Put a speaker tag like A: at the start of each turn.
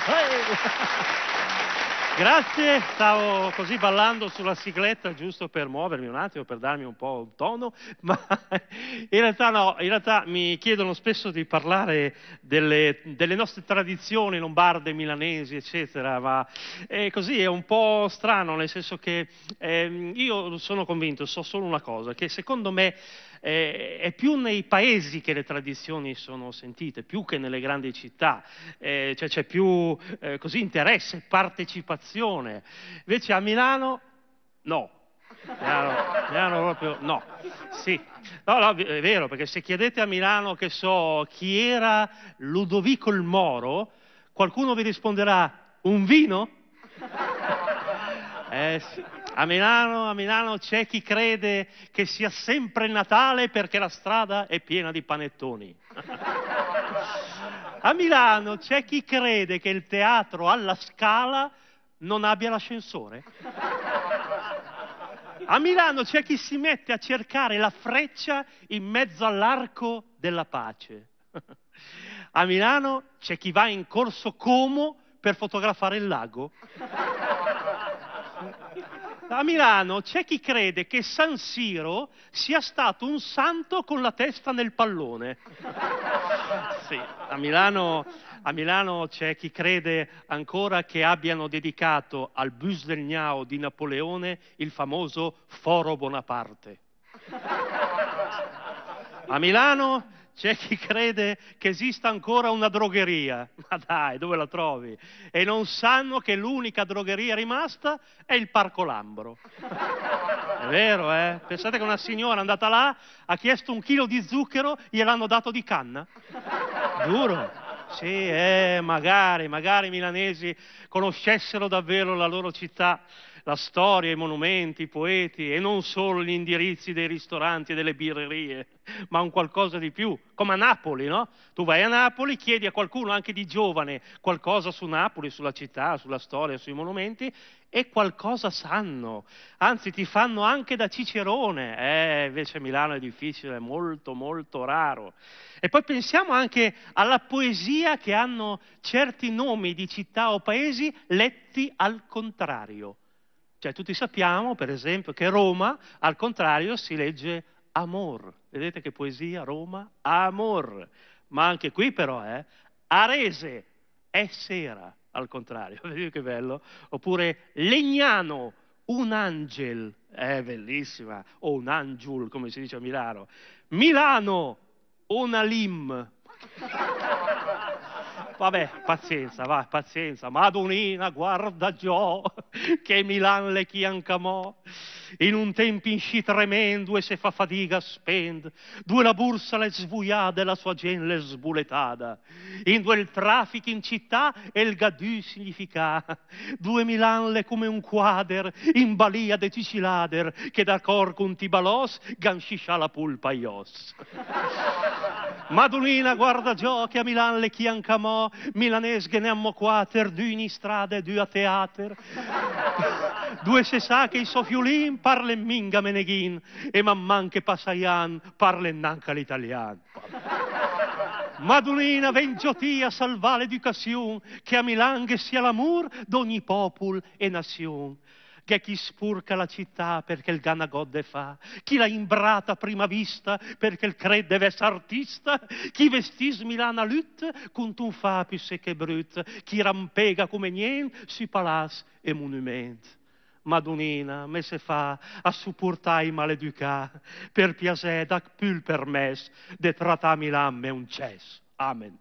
A: Grazie, stavo così ballando sulla sigletta giusto per muovermi un attimo, per darmi un po' un tono, ma in realtà no, in realtà mi chiedono spesso di parlare delle, delle nostre tradizioni lombarde, milanesi, eccetera, ma è eh, così è un po' strano, nel senso che eh, io sono convinto, so solo una cosa, che secondo me eh, è più nei paesi che le tradizioni sono sentite, più che nelle grandi città, eh, cioè c'è più eh, così, interesse, partecipazione. Invece a Milano no. Milano, Milano proprio no. Sì. No, no, è vero, perché se chiedete a Milano che so chi era Ludovico il Moro, qualcuno vi risponderà un vino? Eh sì. A Milano, a Milano c'è chi crede che sia sempre Natale perché la strada è piena di panettoni. a Milano c'è chi crede che il teatro alla scala non abbia l'ascensore. A Milano c'è chi si mette a cercare la freccia in mezzo all'arco della pace. A Milano c'è chi va in corso Como per fotografare il lago. A Milano c'è chi crede che San Siro sia stato un santo con la testa nel pallone. Sì, a Milano, a Milano c'è chi crede ancora che abbiano dedicato al bus del Gnao di Napoleone il famoso Foro Bonaparte. A Milano c'è chi crede che esista ancora una drogheria, ma dai, dove la trovi? E non sanno che l'unica drogheria rimasta è il Parco Lambro. È vero, eh? Pensate che una signora è andata là, ha chiesto un chilo di zucchero, gliel'hanno dato di canna. Giuro. Sì, eh, magari, magari i milanesi conoscessero davvero la loro città la storia, i monumenti, i poeti e non solo gli indirizzi dei ristoranti e delle birrerie, ma un qualcosa di più, come a Napoli, no? Tu vai a Napoli, chiedi a qualcuno anche di giovane qualcosa su Napoli, sulla città, sulla storia, sui monumenti e qualcosa sanno, anzi ti fanno anche da Cicerone, eh, invece Milano è difficile, è molto molto raro. E poi pensiamo anche alla poesia che hanno certi nomi di città o paesi letti al contrario. Cioè tutti sappiamo, per esempio, che Roma al contrario si legge amor. Vedete che poesia, Roma, amor. Ma anche qui però è eh, arese, è sera al contrario, vedete che bello? Oppure legnano, un angel, è bellissima, o un angiul come si dice a Milano. Milano, una lim. Vabbè, pazienza, va, pazienza. Madonina, guarda Gio, che Milan le chiancamò in un in sci tremendo e se fa fadiga spend, due la borsa l'è svuiada e la sua gen l'è sbuletata, in due il traffico in città e il gadù significa, due Milanle come un quader, in balia de Cicilader, che da cor con tibalos gansciscia la pulpa ios. Madunina guarda giochi a Milan le chiancamò, che ne ammo quater, strada e due a teater, due se sa che i sofiulim parlen minga meneghin e man che passaian parla parlen nanca l'italian. Madunina vengiotia salvare l'educazione che a Milan sia l'amor d'ogni popol e nazione che chi spurca la città perché il ganagodde fa, chi la imbrata a prima vista perché il cred deve essere artista, chi vestis Milana lut con tu fa più se che brut, chi rampega come niente sui palazzi e monumenti. Madonina, me se fa a supportare i maleducati, per piacere, da più il permesso di trattarmi l'amme un cesso. Amen.